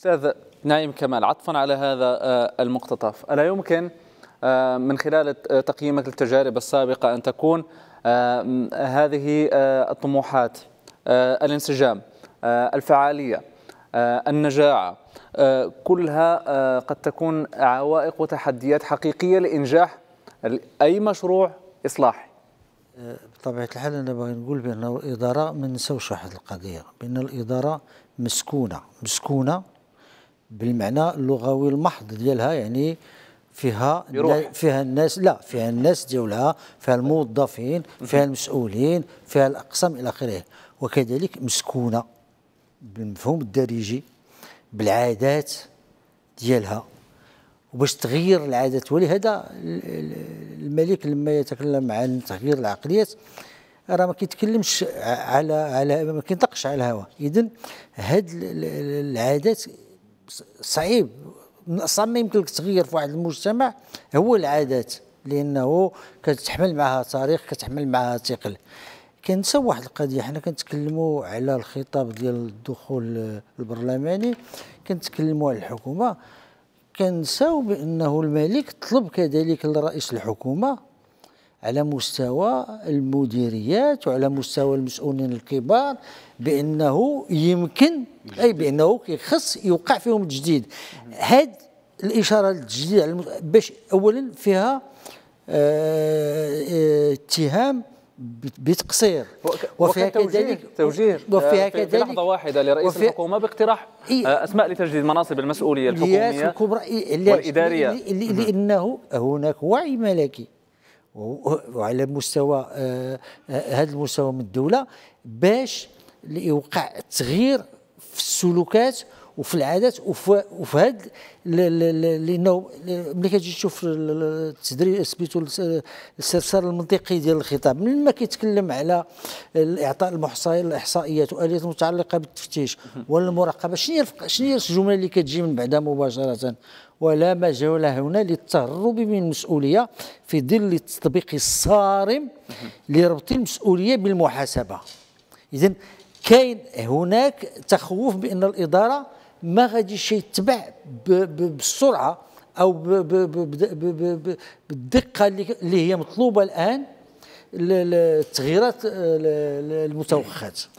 استاذ نايم كمال عطفا على هذا آه، المقتطف الا يمكن آه، من خلال آه، تقييمك للتجارب السابقه ان تكون هذه الطموحات الانسجام الفعاليه النجاعه كلها قد تكون عوائق وتحديات حقيقيه لانجاح اي مشروع اصلاحي بطبيعة الحال أنا باغي نقول بأن الإدارة ما نساوش واحد القضية بأن الإدارة مسكونة مسكونة بالمعنى اللغوي المحض ديالها يعني فيها فيها الناس لا فيها الناس ديالها فيها طيب. الموظفين فيها المسؤولين فيها الاقسام الى اخره وكذلك مسكونه بالمفهوم الدارجي بالعادات ديالها وباش تغير العادات ولهذا الملك لما يتكلم عن تغيير العقليات راه ما كيتكلمش على على ما كينطقش على الهواء اذا هاد العادات صعيب اصلا يمكن لك تغير في واحد المجتمع هو العادات لانه كتحمل معها تاريخ كتحمل معها ثقل كنسى واحد القضيه حنا كنتكلموا على الخطاب ديال الدخول البرلماني كنتكلموا على الحكومه كنساو بانه الملك طلب كذلك لرئيس الحكومه على مستوى المديريات وعلى مستوى المسؤولين الكبار بانه يمكن اي بانه كيخص يوقع فيهم التجديد هاد الاشاره للتجديد باش اولا فيها آه، آه، اتهام بتقصير وفيها كذلك توجيه وفيها آه، كذلك لحظه واحده لرئيس الحكومه باقتراح اسماء لتجديد مناصب المسؤوليه الحكوميه الكبرى والاداريه لانه هناك وعي ملكي وعلى مستوى آه، هذا المستوى من الدوله باش يوقع تغيير في السلوكات وفي العادات وفي, وفي هاد لانه ملي كتجي تشوف التدريب سميتو السرسار المنطقي ديال الخطاب من ما كيتكلم على اعطاء الاحصائيات واليات المتعلقه بالتفتيش والمراقبه شنو هي شنو هي الجمله اللي كتجي من بعدها مباشره ولا مجال هنا للتهرب من المسؤوليه في ظل التطبيق الصارم لربط المسؤوليه بالمحاسبه اذا كاين هناك تخوف بان الاداره ما غاديش يتبع بالسرعه او بالدقه اللي هي مطلوبه الان للتغييرات المتوخات آه،